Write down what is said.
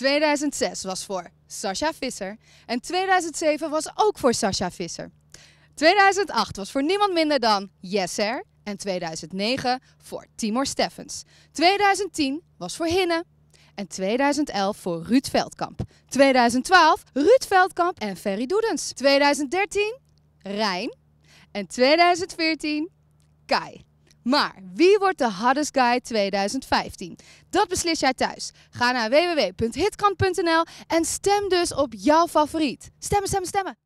2006 was voor Sascha Visser en 2007 was ook voor Sascha Visser. 2008 was voor niemand minder dan Yeser en 2009 voor Timor Steffens. 2010 was voor Hinnen en 2011 voor Ruud Veldkamp. 2012 Ruud Veldkamp en Ferry Doedens. 2013 Rijn en 2014 Kai. Maar wie wordt de hardest guy 2015? Dat beslis jij thuis. Ga naar www.hitkrant.nl en stem dus op jouw favoriet. Stemmen, stemmen, stemmen!